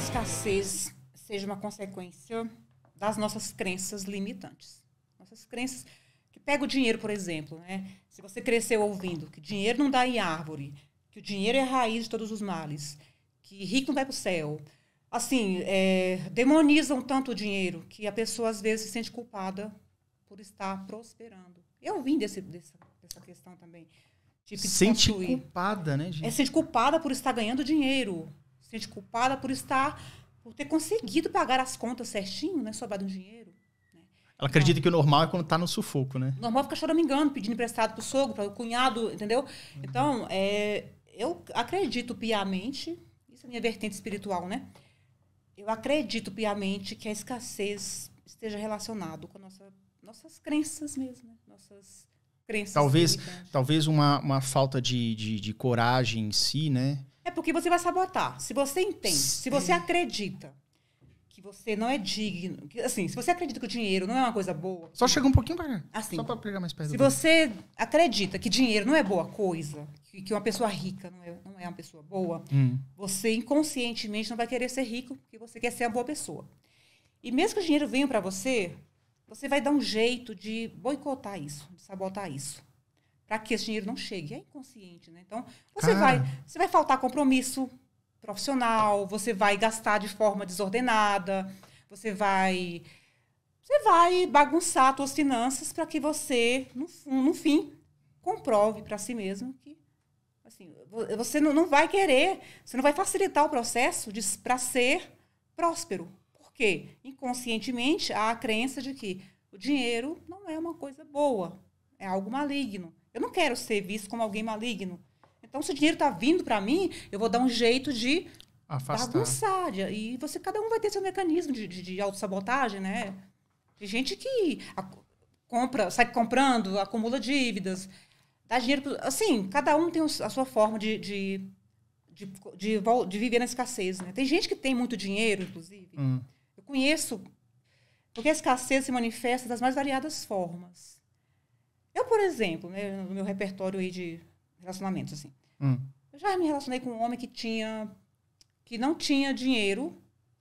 escassez seja uma consequência das nossas crenças limitantes. Nossas crenças que pega o dinheiro, por exemplo, né? Se você cresceu ouvindo que dinheiro não dá em árvore, que o dinheiro é a raiz de todos os males, que rico não vai para o céu, assim, é, demonizam tanto o dinheiro que a pessoa às vezes se sente culpada por estar prosperando. Eu vim é desse, dessa, dessa questão também. Tipo, sente construir. culpada, né, gente? É, sente culpada por estar ganhando dinheiro sente culpada por estar, por ter conseguido pagar as contas certinho, né? Sobrado um dinheiro. Né? Ela acredita que o normal é quando está no sufoco, né? O normal é fica choramingando, pedindo emprestado pro sogro, para o cunhado, entendeu? Uhum. Então, é, eu acredito piamente, isso é minha vertente espiritual, né? Eu acredito piamente que a escassez esteja relacionado com nossa, nossas crenças mesmo, né? nossas crenças. Talvez, talvez uma, uma falta de, de, de coragem em si, né? É porque você vai sabotar. Se você entende, se você acredita que você não é digno, que, assim, se você acredita que o dinheiro não é uma coisa boa. Só chega um pouquinho para Assim, só para pegar mais perto. Se você acredita que dinheiro não é boa coisa, que, que uma pessoa rica não é, não é uma pessoa boa, hum. você inconscientemente não vai querer ser rico porque você quer ser uma boa pessoa. E mesmo que o dinheiro venha para você, você vai dar um jeito de boicotar isso, de sabotar isso para que esse dinheiro não chegue. É inconsciente, né? Então, você vai, você vai faltar compromisso profissional, você vai gastar de forma desordenada, você vai você vai bagunçar suas finanças para que você, no, no fim, comprove para si mesmo que assim, você não, não vai querer, você não vai facilitar o processo para ser próspero. Por quê? Inconscientemente há a crença de que o dinheiro não é uma coisa boa, é algo maligno. Eu não quero ser visto como alguém maligno. Então, se o dinheiro está vindo para mim, eu vou dar um jeito de Afastar. bagunçar. E você, cada um vai ter seu mecanismo de, de, de autossabotagem, né? Tem gente que a, compra, sai comprando, acumula dívidas, dá dinheiro. Pro, assim, cada um tem a sua forma de, de, de, de, de viver na escassez, né? Tem gente que tem muito dinheiro, inclusive. Hum. Eu conheço. Porque a escassez se manifesta das mais variadas formas. Eu, por exemplo, né, no meu repertório aí de relacionamentos, assim, hum. eu já me relacionei com um homem que tinha, que não tinha dinheiro,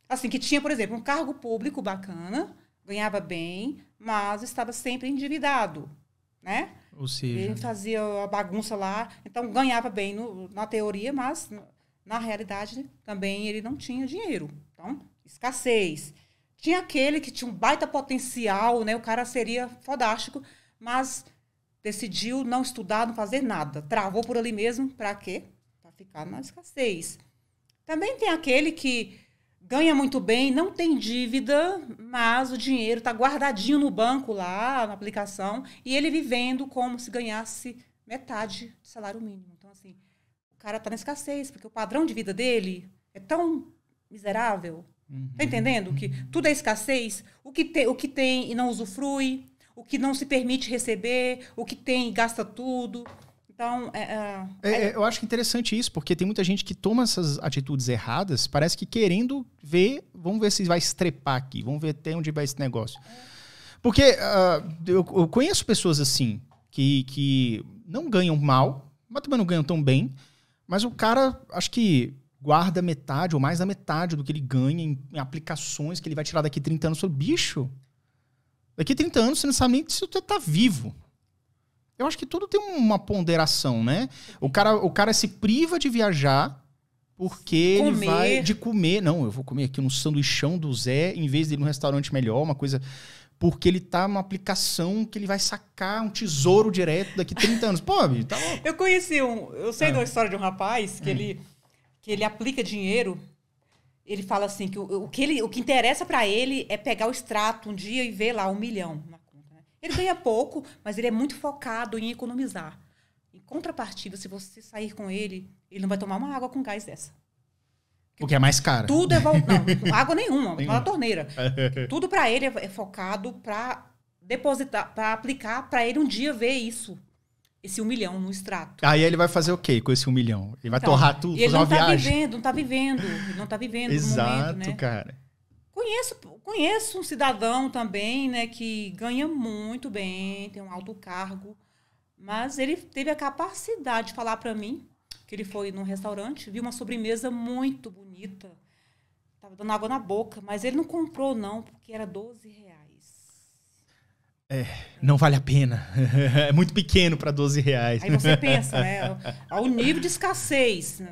assim, que tinha, por exemplo, um cargo público bacana, ganhava bem, mas estava sempre endividado, né? Ou seja... Ele fazia a bagunça lá, então ganhava bem no, na teoria, mas na realidade também ele não tinha dinheiro. Então, escassez. Tinha aquele que tinha um baita potencial, né? O cara seria fodástico, mas decidiu não estudar, não fazer nada. Travou por ali mesmo, para quê? Para ficar na escassez. Também tem aquele que ganha muito bem, não tem dívida, mas o dinheiro está guardadinho no banco lá, na aplicação, e ele vivendo como se ganhasse metade do salário mínimo. Então, assim, o cara está na escassez, porque o padrão de vida dele é tão miserável. Tá uhum. Tá entendendo? Que tudo é escassez. O que, te, o que tem e não usufrui, o que não se permite receber, o que tem gasta tudo. Então, é, é, é, é, eu acho interessante isso, porque tem muita gente que toma essas atitudes erradas, parece que querendo ver, vamos ver se vai estrepar aqui, vamos ver até onde vai esse negócio. Porque uh, eu, eu, conheço pessoas assim, que, que não ganham mal, mas também não ganham tão bem, mas o cara, acho que guarda metade ou mais da metade do que ele ganha em, em aplicações que ele vai tirar daqui 30 anos. Bicho, Daqui 30 anos você não sabe nem se você tá vivo. Eu acho que tudo tem uma ponderação, né? O cara, o cara se priva de viajar porque comer. ele vai de comer. Não, eu vou comer aqui um sanduichão do Zé em vez de ir num restaurante melhor, uma coisa. Porque ele tá numa aplicação que ele vai sacar um tesouro direto daqui 30 anos. Pô, amigo, tá louco. Eu conheci um. Eu sei ah. da história de um rapaz que, hum. ele, que ele aplica dinheiro ele fala assim que o, o que, ele, o que interessa para ele é pegar o extrato um dia e ver lá um milhão na conta. Né? Ele ganha pouco, mas ele é muito focado em economizar. Em contrapartida, se você sair com ele, ele não vai tomar uma água com gás dessa. Porque é mais caro. Tudo é não, água nenhuma, nenhuma. uma torneira. Tudo para ele é, é focado para depositar, para aplicar, para ele um dia ver isso esse um milhão no extrato. Aí ele vai fazer o quê com esse um milhão? Ele vai então, torrar tudo, fazer uma tá viagem? Tá ele não tá vivendo, não tá vivendo, não tá vivendo Exato, momento, né? cara. Conheço, conheço um cidadão também, né, que ganha muito bem, tem um alto cargo, mas ele teve a capacidade de falar para mim que ele foi num restaurante, viu uma sobremesa muito bonita, tava dando água na boca, mas ele não comprou não, porque era 12 reais. É, não vale a pena. É muito pequeno para 12 reais. Aí você pensa, né? Ao nível de escassez. Né?